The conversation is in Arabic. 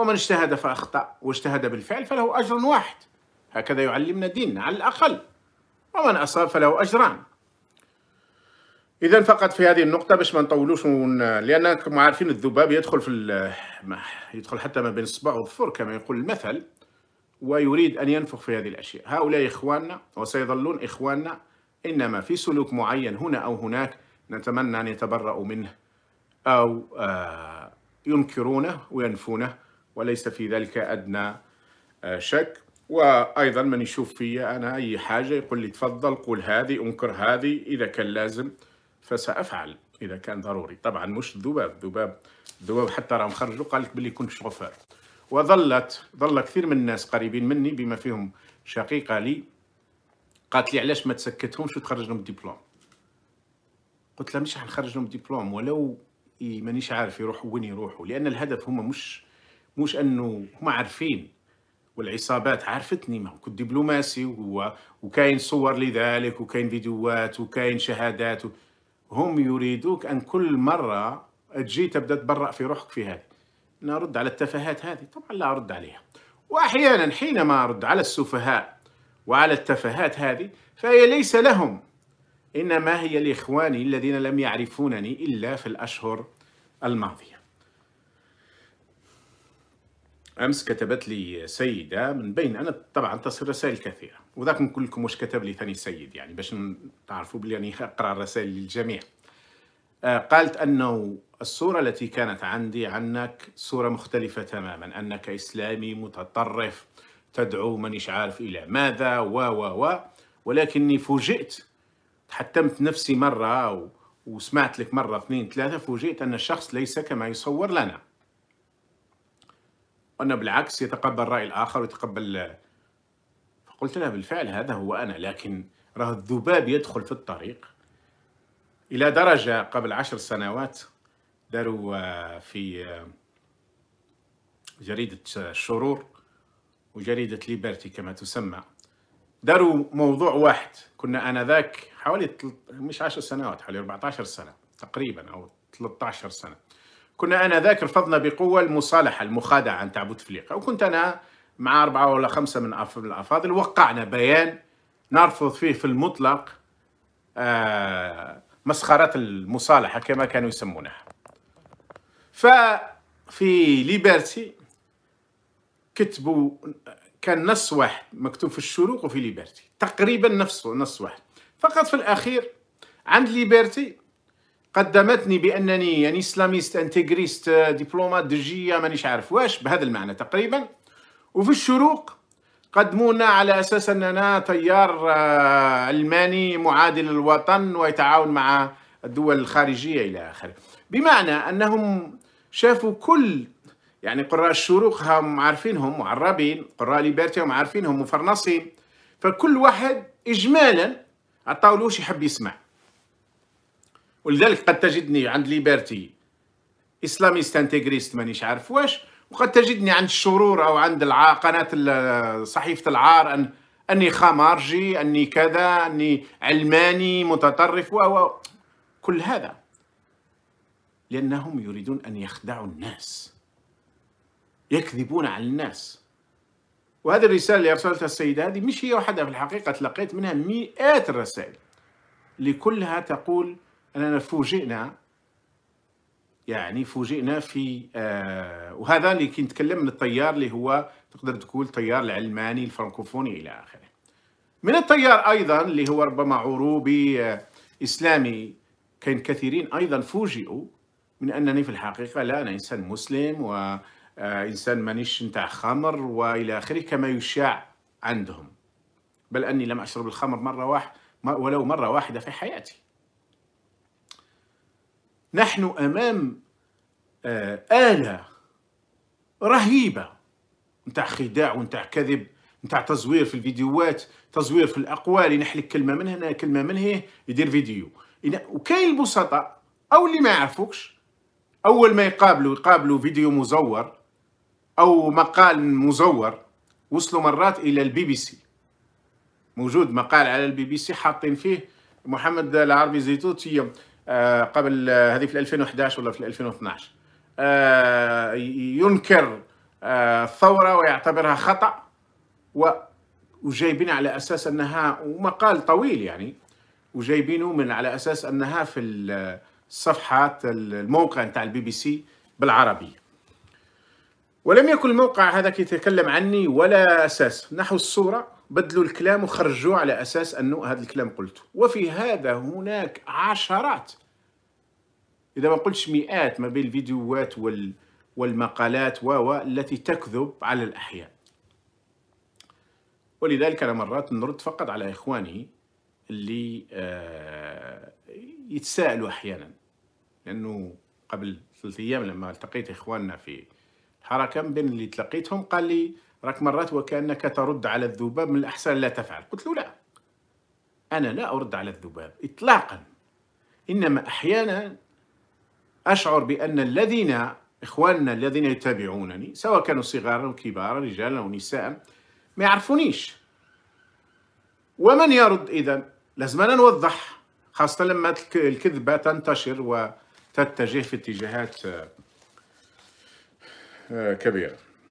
ومن اجتهد فأخطأ واجتهد بالفعل فله أجر واحد هكذا يعلمنا ديننا على الأقل ومن أصاب فله أجران إذا فقط في هذه النقطة باش ما نطولوش ون... لأنكم عارفين الذباب يدخل في ال... يدخل حتى ما بين الصباع والظفر كما يقول المثل ويريد أن ينفخ في هذه الأشياء هؤلاء إخواننا وسيظلون إخواننا إنما في سلوك معين هنا أو هناك نتمنى أن يتبرأوا منه أو آه ينكرونه وينفونه وليس في ذلك أدنى آه، شك وأيضا من يشوف في أنا أي حاجة يقول لي تفضل قول هذه أنكر هذه إذا كان لازم فسأفعل إذا كان ضروري طبعا مش ذباب ذباب ذباب حتى راهم خرجوا قال لك بلي كنت شغفار وظلت ظل كثير من الناس قريبين مني بما فيهم شقيقة لي قالت لي علاش ما تسكتهمش وتخرج لهم الدبلوم قلت لها مش حنخرج لهم الدبلوم ولو مانيش عارف يروحوا وين يروحوا لان الهدف هما مش مش انه هما عارفين والعصابات عرفتني ما كنت دبلوماسي وكاين صور لذلك وكاين فيديوهات وكاين شهادات هم يريدوك ان كل مره تجي تبدا تبرأ في روحك في هذه نرد على التفاهات هذه طبعا لا ارد عليها واحيانا حينما ارد على السفهاء وعلى التفاهات هذه فهي ليس لهم انما هي لاخواني الذين لم يعرفونني الا في الاشهر الماضيه امس كتبت لي سيده من بين انا طبعا تصل رسائل كثيره وذاك نقول لكم واش كتب لي ثاني سيد يعني باش تعرفوا بلي راني اقرا الرسائل للجميع آه قالت انه الصوره التي كانت عندي عنك صوره مختلفه تماما انك اسلامي متطرف تدعو مانيش عارف الى ماذا و و و ولكني فوجئت تحتمت نفسي مره و... وسمعت لك مره اثنين ثلاثه فوجئت ان الشخص ليس كما يصور لنا وأنه بالعكس يتقبل رأي الآخر ويتقبل فقلت لها بالفعل هذا هو أنا لكن راه الذباب يدخل في الطريق إلى درجة قبل عشر سنوات داروا آه، في آه، جريدة آه، الشرور وجريدة ليبرتي كما تسمى داروا موضوع واحد كنا آنذاك حوالي تل... مش عشر سنوات حوالي 14 سنة تقريبا أو 13 سنة كنا انذاك رفضنا بقوه المصالحه المخادعه عن بوتفليقه وكنت انا مع اربعه ولا خمسه من الافاضل وقعنا بيان نرفض فيه في المطلق آه، مسخرات مسخرة المصالحة كما كانوا يسمونها ففي ليبرتي كتبوا كان نص واحد مكتوب في الشروق وفي ليبرتي تقريبا نفسه نص واحد فقط في الأخير عند ليبرتي قدمتني بانني يعني اسلاميست انتجريست دبلومات دجيه مانيش عارف واش بهذا المعنى تقريبا وفي الشروق قدمونا على اساس اننا تيار آه، الماني معادل للوطن ويتعاون مع الدول الخارجيه الى اخره بمعنى انهم شافوا كل يعني قراء الشروق هم عارفينهم معربين قراء ليبرتي هم عارفينهم مفرنصين فكل واحد اجمالا عطاولوش يحب يسمع ولذلك قد تجدني عند ليبرتي اسلاميست انتيغريست مانيش عارف واش وقد تجدني عند الشرور او عند قناه صحيفه العار ان اني خمارجي اني كذا اني علماني متطرف و كل هذا لانهم يريدون ان يخدعوا الناس يكذبون على الناس وهذه الرساله اللي ارسلتها السيده هذه مش هي وحدها في الحقيقه تلقيت منها مئات الرسائل لكلها تقول اننا فوجئنا يعني فوجئنا في آه وهذا اللي كنتكلم من التيار اللي هو تقدر تقول التيار العلماني الفرنكوفوني الى اخره من التيار ايضا اللي هو ربما عروبي آه اسلامي كان كثيرين ايضا فوجئوا من انني في الحقيقه لا انا انسان مسلم وانسان آه، مانيش نتاع خمر والى اخره كما يشاع عندهم بل اني لم اشرب الخمر مره واحده ولو مره واحده في حياتي نحن أمام آه، آلة رهيبة نتاع خداع ونتاع كذب نتاع تزوير في الفيديوهات تزوير في الأقوال ينحلك كلمة من هنا كلمة من هنا يدير فيديو وكاين البسطاء أو اللي ما يعرفوكش أول ما يقابلوا يقابلوا فيديو مزور أو مقال مزور وصلوا مرات إلى البي بي سي موجود مقال على البي بي سي حاطين فيه محمد العربي زيتوت آه، قبل آه، هذه في 2011 ولا في 2012 آه، ينكر الثورة ويعتبرها خطأ وجايبين على أساس أنها ومقال طويل يعني وجايبينه من على أساس أنها في الصفحات الموقع نتاع البي بي سي بالعربية ولم يكن الموقع هذا يتكلم عني ولا أساس نحو الصورة بدلوا الكلام وخرجوا على أساس أنه هذا الكلام قلته وفي هذا هناك عشرات إذا ما قلتش مئات ما بين الفيديوهات وال والمقالات و التي تكذب على الأحياء ولذلك أنا مرات نرد فقط على إخواني اللي آه يتساءلوا أحيانا لأنه قبل ثلاث أيام لما التقيت إخواننا في الحركة من بين اللي تلقيتهم قال لي راك مرات وكأنك ترد على الذباب من الأحسن لا تفعل قلت له لا أنا لا أرد على الذباب إطلاقا إنما أحيانا أشعر بأن الذين إخواننا الذين يتابعونني سواء كانوا صغارا أو كبارا رجالا أو نساء ما يعرفونيش ومن يرد إذا لازمنا نوضح خاصة لما الكذبة تنتشر وتتجه في اتجاهات آه، كبيرة